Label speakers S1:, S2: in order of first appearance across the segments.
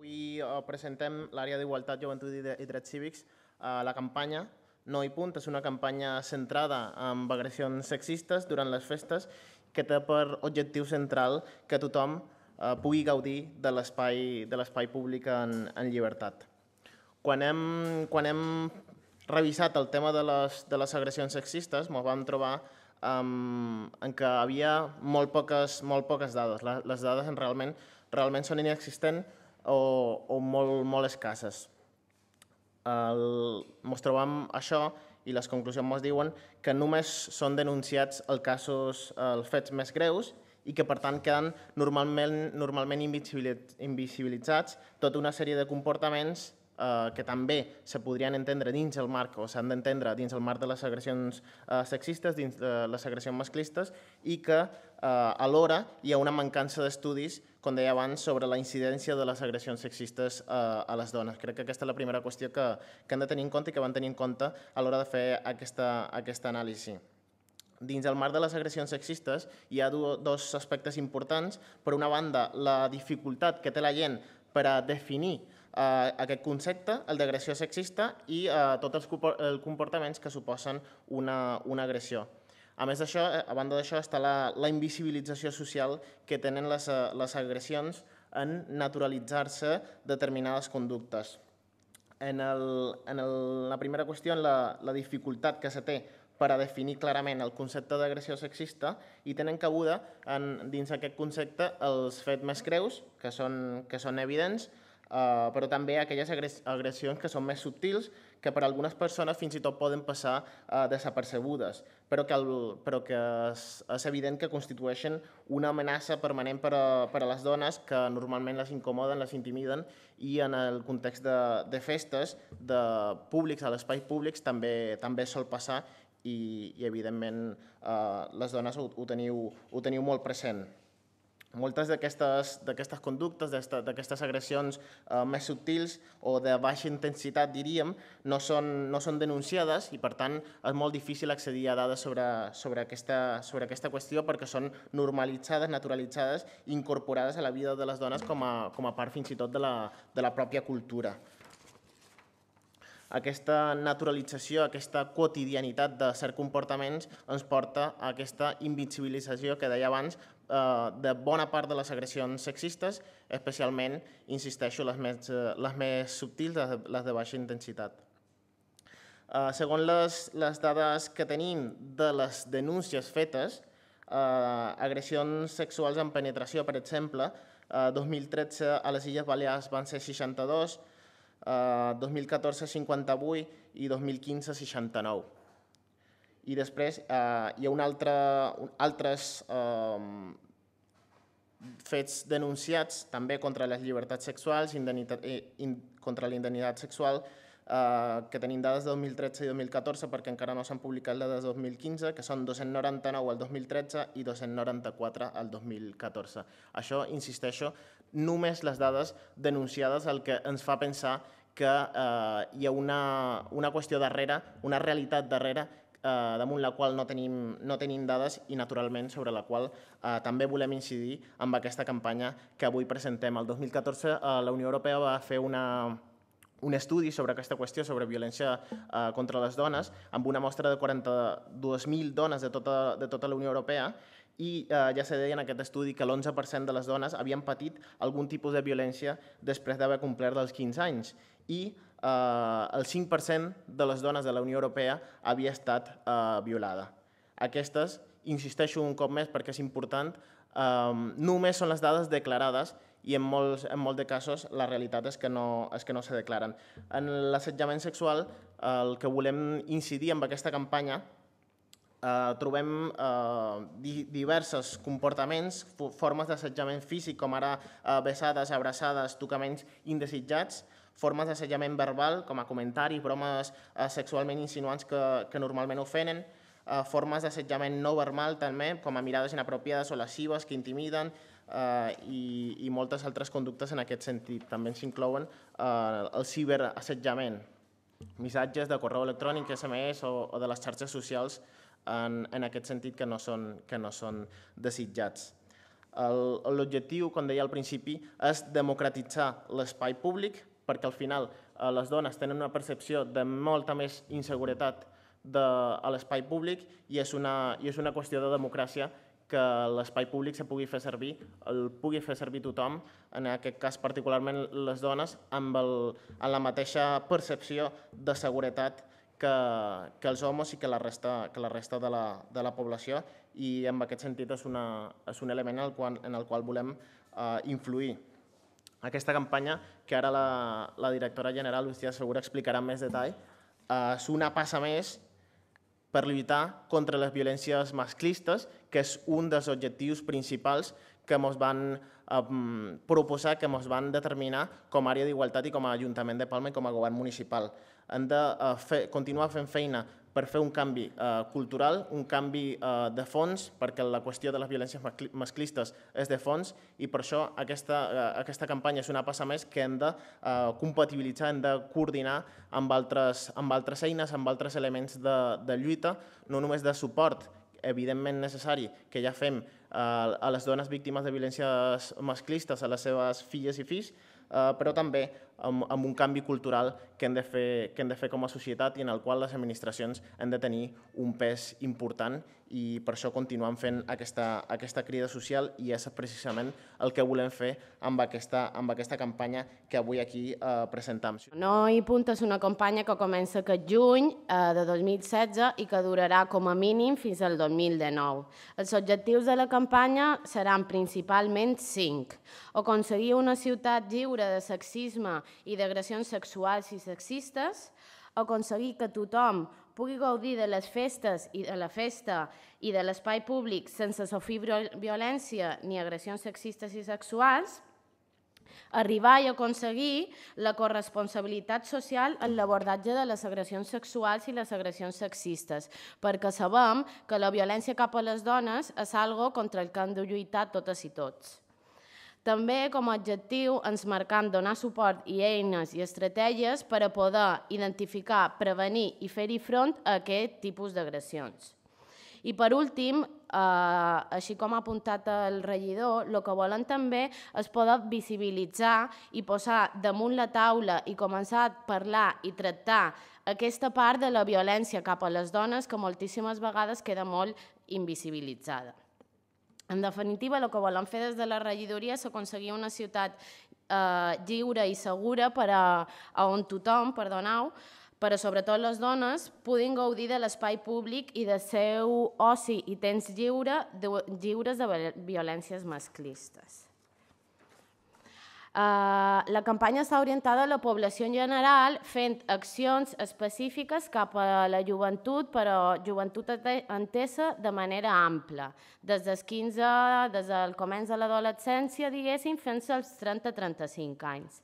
S1: Avui eh, presentem l'àrea d'Igualtat, Joventut i Drets Cívics a eh, la campanya No i punt. És una campanya centrada en agressions sexistes durant les festes que té per objectiu central que tothom eh, pugui gaudir de l'espai públic en, en llibertat. Quan hem, quan hem revisat el tema de les, de les agressions sexistes, ens vam trobar um, en què havia molt poques, molt poques dades. Les dades en realment, realment són inexistents o, o molt, molt escasses. El, mos trobem això i les conclusions mos diuen que només són denunciats els casos, els fets més greus i que per tant queden normalment, normalment invisibilitzats tota una sèrie de comportaments eh, que també se podrien entendre dins el marc o s'han d'entendre dins el marc de les agressions eh, sexistes, dins de les agressions masclistes i que eh, alhora hi ha una mancança d'estudis com deia abans, sobre la incidència de les agressions sexistes a, eh, a les dones. Crec que aquesta és la primera qüestió que, que han de tenir en compte i que van tenir en compte a l'hora de fer aquesta, aquesta anàlisi. Dins el marc de les agressions sexistes hi ha dos aspectes importants. Per una banda, la dificultat que té la gent per a definir eh, aquest concepte, el d'agressió sexista, i eh, tots els comportaments que suposen una, una agressió. A més d'això, eh, a banda d'això, està la, la invisibilització social que tenen les, eh, les agressions en naturalitzar-se determinades conductes. En, el, en el, la primera qüestió, en la, la dificultat que se té per a definir clarament el concepte d'agressió sexista i tenen cabuda en, dins aquest concepte els fets més greus, que són, que són evidents, Eh, però també aquelles agressions que són més subtils, que per a algunes persones fins i tot poden passar uh, desapercebudes, però que, el, però que és, és evident que constitueixen una amenaça permanent per a, per a les dones que normalment les incomoden, les intimiden i en el context de, de festes, de públics, a l'espai públics també, també sol passar i, i evidentment eh, uh, les dones ho, ho, teniu, ho teniu molt present moltes d'aquestes conductes, d'aquestes agressions eh, més subtils o de baixa intensitat, diríem, no són, no són denunciades i, per tant, és molt difícil accedir a dades sobre, sobre, aquesta, sobre aquesta qüestió perquè són normalitzades, naturalitzades, incorporades a la vida de les dones com a, com a part fins i tot de la, de la pròpia cultura aquesta naturalització, aquesta quotidianitat de certs comportaments ens porta a aquesta invisibilització que deia abans Eh, de bona part de les agressions sexistes, especialment, insisteixo, les més, eh, les més subtils, les de, baixa intensitat. Eh, segons les, les dades que tenim de les denúncies fetes, eh, agressions sexuals en penetració, per exemple, eh, 2013 a les Illes Balears van ser 62, eh, 2014 58 i 2015 69. I després eh, hi ha un altre, un, altres eh, fets denunciats també contra les llibertats sexuals, indenitat, eh, in, contra la indemnitat sexual, eh, que tenim dades de 2013 i 2014 perquè encara no s'han publicat les de 2015, que són 299 al 2013 i 294 al 2014. Això, insisteixo, només les dades denunciades el que ens fa pensar que eh, hi ha una, una qüestió darrere, una realitat darrere eh, damunt la qual no tenim, no tenim dades i naturalment sobre la qual eh, també volem incidir amb aquesta campanya que avui presentem. El 2014 eh, la Unió Europea va fer una, un estudi sobre aquesta qüestió, sobre violència eh, contra les dones, amb una mostra de 42.000 dones de tota, de tota la Unió Europea, i eh, ja se deia en aquest estudi que l'11% de les dones havien patit algun tipus de violència després d'haver complert els 15 anys. I eh, el 5% de les dones de la Unió Europea havia estat eh, violada. Aquestes, insisteixo un cop més perquè és important, eh, només són les dades declarades i en molts, en molts casos la realitat és que no, és que no se declaren. En l'assetjament sexual el que volem incidir amb aquesta campanya eh, trobem eh, diversos comportaments, formes d'assetjament físic com ara eh, besades, abraçades, tocaments indesitjats, formes d'assetjament verbal, com a comentaris, bromes eh, sexualment insinuants que, que normalment ofenen, eh, formes d'assetjament no verbal també, com a mirades inapropiades o lesives que intimiden, eh, i, i moltes altres conductes en aquest sentit. També s'inclouen eh, el ciberassetjament, missatges de correu electrònic, SMS o, o de les xarxes socials en, en aquest sentit que no són, que no són desitjats. L'objectiu, com deia al principi, és democratitzar l'espai públic perquè al final eh, les dones tenen una percepció de molta més inseguretat de, a l'espai públic i és, una, i és una qüestió de democràcia que l'espai públic se pugui fer servir, el pugui fer servir tothom, en aquest cas particularment les dones, amb, el, amb la mateixa percepció de seguretat que, que els homes i que la resta, que la resta de, la, de la població i en aquest sentit és, una, és un element en el qual, en el qual volem eh, influir aquesta campanya, que ara la, la directora general, Lucía Segura, explicarà amb més detall, eh, és una passa més per lluitar contra les violències masclistes, que és un dels objectius principals que ens van eh, proposar, que ens van determinar com a àrea d'igualtat i com a Ajuntament de Palma i com a govern municipal. Hem de eh, fer, continuar fent feina per fer un canvi eh, cultural, un canvi eh, de fons, perquè la qüestió de les violències masclistes és de fons i per això aquesta, eh, aquesta campanya és una passa més que hem de eh, compatibilitzar, hem de coordinar amb altres, amb altres eines, amb altres elements de, de lluita, no només de suport evidentment necessari que ja fem eh, a les dones víctimes de violències masclistes, a les seves filles i fills, eh, però també amb, amb un canvi cultural que hem, de fer, que hem de fer com a societat i en el qual les administracions han de tenir un pes important i per això continuem fent aquesta, aquesta crida social i és precisament el que volem fer amb aquesta, amb aquesta campanya que avui aquí eh, presentam.
S2: hi Punta és una campanya que comença aquest juny eh, de 2016 i que durarà com a mínim fins al 2019. Els objectius de la campanya seran principalment cinc. Aconseguir una ciutat lliure de sexisme i d'agressions sexuals i sexistes, aconseguir que tothom pugui gaudir de les festes i de la festa i de l'espai públic sense sofrir violència ni agressions sexistes i sexuals, arribar i aconseguir la corresponsabilitat social en l'abordatge de les agressions sexuals i les agressions sexistes, perquè sabem que la violència cap a les dones és algo contra el que hem de lluitar totes i tots. També com a objectiu ens marcant donar suport i eines i estratègies per a poder identificar, prevenir i fer-hi front a aquest tipus d'agressions. I per últim, eh, així com ha apuntat el regidor, el que volen també és poder visibilitzar i posar damunt la taula i començar a parlar i tractar aquesta part de la violència cap a les dones que moltíssimes vegades queda molt invisibilitzada. En definitiva, el que volen fer des de la regidoria és aconseguir una ciutat eh, lliure i segura per a, a on tothom, perdoneu, però sobretot les dones puguin gaudir de l'espai públic i de seu oci i temps lliure, de, lliures de violències masclistes. Ah, la campanya està orientada a la població en general, fent accions específiques cap a la joventut, però joventut entesa de manera ampla, des dels 15, des del començ de l'adolescència, diguéssim, fins als 30-35 anys.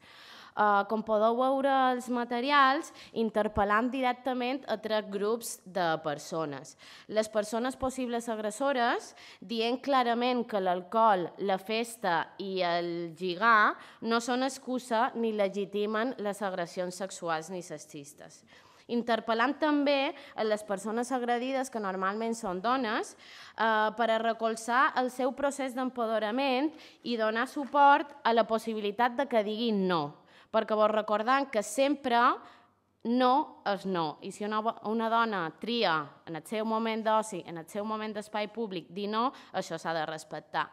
S2: Eh, com podeu veure els materials, interpel·lant directament a tres grups de persones. Les persones possibles agressores, dient clarament que l'alcohol, la festa i el lligar no són excusa ni legitimen les agressions sexuals ni sexistes interpel·lant també a les persones agredides, que normalment són dones, eh, per a recolzar el seu procés d'empoderament i donar suport a la possibilitat de que diguin no, perquè vos recordant que sempre no és no. I si una, una dona tria en el seu moment d'oci, en el seu moment d'espai públic, dir no, això s'ha de respectar.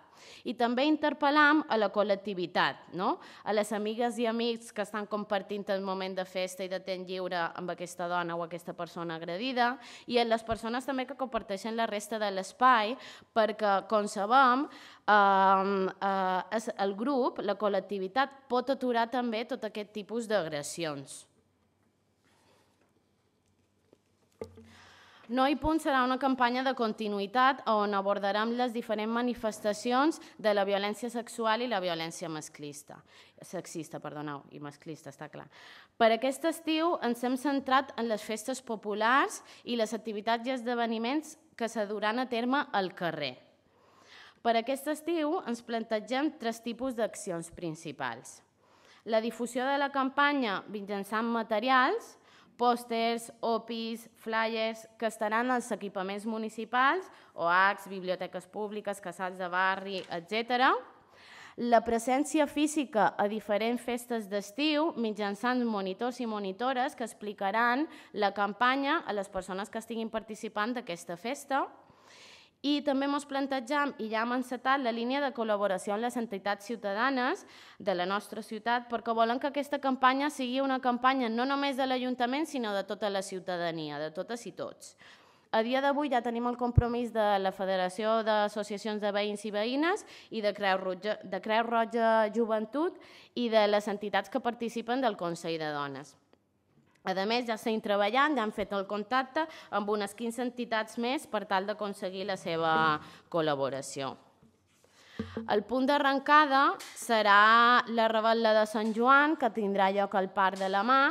S2: I també interpel·lam a la col·lectivitat, no? a les amigues i amics que estan compartint el moment de festa i de temps lliure amb aquesta dona o aquesta persona agredida, i a les persones també que comparteixen la resta de l'espai, perquè sabem, ehm, eh, eh, el grup, la col·lectivitat, pot aturar també tot aquest tipus d'agressions. No i punt serà una campanya de continuïtat on abordarem les diferents manifestacions de la violència sexual i la violència masclista sexista, perdoneu, i masclista, està clar. Per aquest estiu ens hem centrat en les festes populars i les activitats i esdeveniments que se duran a terme al carrer. Per aquest estiu ens plantegem tres tipus d'accions principals. La difusió de la campanya mitjançant materials, pòsters, opis, flyers, que estaran als equipaments municipals, OACs, biblioteques públiques, casals de barri, etc. La presència física a diferents festes d'estiu mitjançant monitors i monitores que explicaran la campanya a les persones que estiguin participant d'aquesta festa. I també ens plantejam, i ja hem encetat, la línia de col·laboració amb les entitats ciutadanes de la nostra ciutat, perquè volen que aquesta campanya sigui una campanya no només de l'Ajuntament, sinó de tota la ciutadania, de totes i tots. A dia d'avui ja tenim el compromís de la Federació d'Associacions de Veïns i Veïnes i de Creu, Roja, de Creu Roja Joventut i de les entitats que participen del Consell de Dones. A més, ja estem treballant, ja han fet el contacte amb unes 15 entitats més per tal d'aconseguir la seva col·laboració. El punt d'arrencada serà la Revetla de Sant Joan, que tindrà lloc al Parc de la Mà,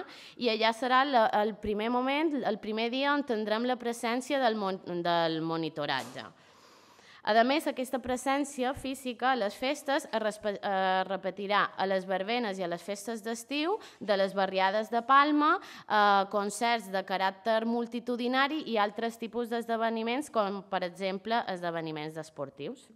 S2: i allà serà el primer moment, el primer dia on tindrem la presència del, mon, del monitoratge. A més, aquesta presència física a les festes es eh, repetirà a les verbenes i a les festes d'estiu de les barriades de Palma, eh, concerts de caràcter multitudinari i altres tipus d'esdeveniments, com per exemple esdeveniments esportius.